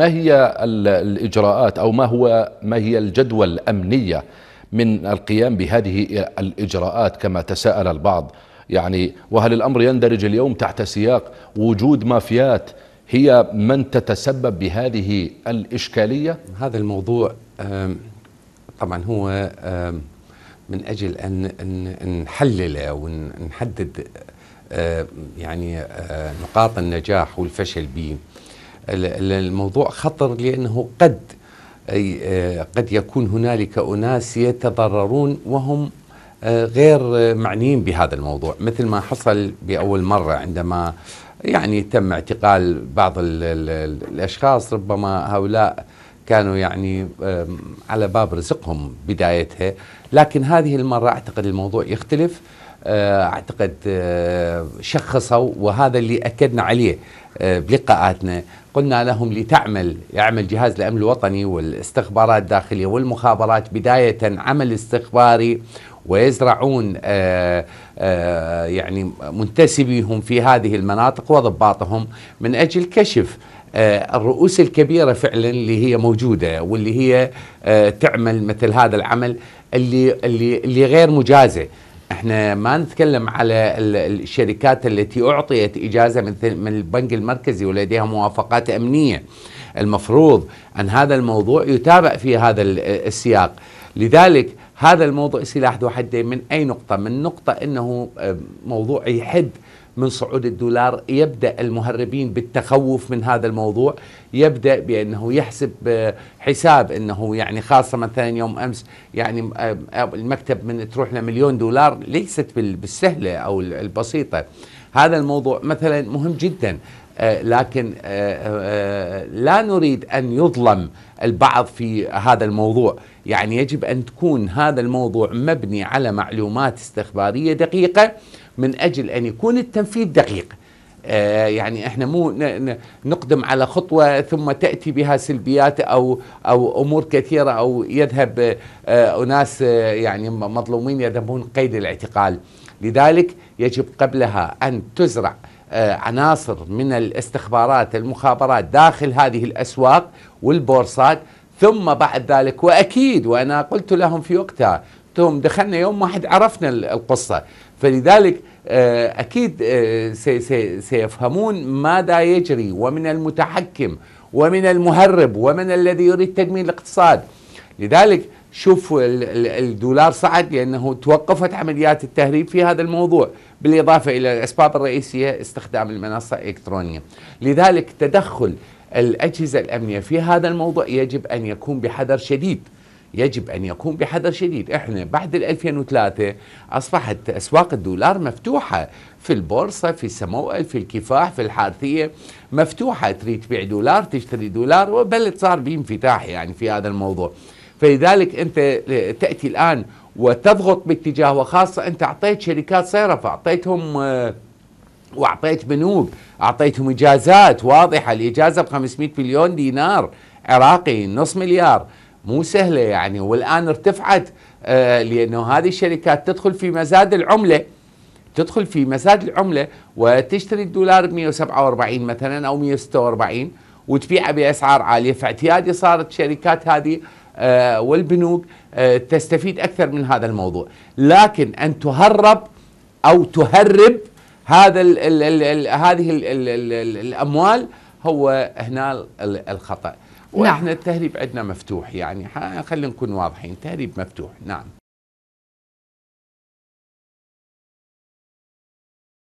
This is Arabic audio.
ما هي الإجراءات أو ما هو ما هي الجدوى الأمنية من القيام بهذه الإجراءات كما تساءل البعض يعني وهل الأمر يندرج اليوم تحت سياق وجود مافيات هي من تتسبب بهذه الإشكالية؟ هذا الموضوع طبعا هو من أجل أن نحلله ونحدد يعني آه، نقاط النجاح والفشل به الموضوع خطر لأنه قد أي آه، قد يكون هنالك أناس يتضررون وهم آه، غير معنيين بهذا الموضوع مثل ما حصل بأول مرة عندما يعني تم اعتقال بعض الأشخاص ربما هؤلاء كانوا يعني على باب رزقهم بدايتها لكن هذه المرة أعتقد الموضوع يختلف آه، أعتقد شخصوا وهذا اللي أكدنا عليه آه، بلقاءاتنا قلنا لهم لتعمل يعمل جهاز الامن الوطني والاستخبارات الداخليه والمخابرات بدايه عمل استخباري ويزرعون آآ آه، آآ آه، يعني منتسبيهم في هذه المناطق وضباطهم من اجل كشف الرؤوس الكبيره فعلا اللي هي موجوده واللي هي تعمل مثل هذا العمل اللي اللي اللي غير مجازه احنا ما نتكلم على الشركات التي اعطيت اجازه مثل من البنك المركزي ولديها موافقات امنيه المفروض ان هذا الموضوع يتابع في هذا السياق لذلك هذا الموضوع سلاح ذو حدين من اي نقطه من نقطه انه آه، موضوع يحد من صعود الدولار يبدأ المهربين بالتخوف من هذا الموضوع يبدأ بأنه يحسب آه، حساب أنه يعني خاصة مثلا يوم أمس يعني آه، آه، المكتب من تروح له مليون دولار ليست بالسهلة أو البسيطة هذا الموضوع مثلا مهم جدا لكن لا نريد ان يظلم البعض في هذا الموضوع، يعني يجب ان تكون هذا الموضوع مبني على معلومات استخباريه دقيقه من أجل أن يكون التنفيذ دقيق آه يعني احنا مو نقدم على خطوه ثم تاتي بها سلبيات او او امور كثيره او يذهب آه اناس آه يعني مظلومين يذهبون قيد الاعتقال لذلك يجب قبلها ان تزرع آه، عناصر من الاستخبارات المخابرات داخل هذه الاسواق والبورصات ثم بعد ذلك واكيد وانا قلت لهم في وقتها توم دخلنا يوم واحد عرفنا القصة فلذلك آه، أكيد آه، سيفهمون ماذا يجري ومن المتحكم ومن المهرب ومن الذي يريد تدمير الاقتصاد لذلك شوف الدولار صعد لأنه توقفت عمليات التهريب في هذا الموضوع بالإضافة إلى الأسباب الرئيسية استخدام المنصة الإلكترونية لذلك تدخل الأجهزة الأمنية في هذا الموضوع يجب أن يكون بحذر شديد يجب أن يكون بحذر شديد إحنا بعد 2003 أصبحت أسواق الدولار مفتوحة في البورصة في السموئل في الكفاح في الحارثية مفتوحة تريد تبيع دولار تشتري دولار وبلد صار بانفتاح يعني في هذا الموضوع فلذلك أنت تأتي الآن وتضغط باتجاه وخاصة أنت أعطيت شركات صيرفة أعطيتهم آه، واعطيت بنوك اعطيتهم اجازات واضحه الاجازه ب 500 مليون دينار عراقي نص مليار مو سهلة يعني والآن ارتفعت آه، لأنه هذه الشركات تدخل في مزاد العملة تدخل في مزاد العملة وتشتري الدولار ب 147 مثلا أو 146 وتبيعه بأسعار عالية فاعتيادي صارت الشركات هذه آه، والبنوك آه، تستفيد أكثر من هذا الموضوع لكن أن تهرب أو تهرب هذا الـ الـ الـ ال هذه الـ الـ الـ الأموال هو هنا الخطأ نعم. واحنا نعم. التهريب عندنا مفتوح يعني خلينا نكون واضحين تهريب مفتوح نعم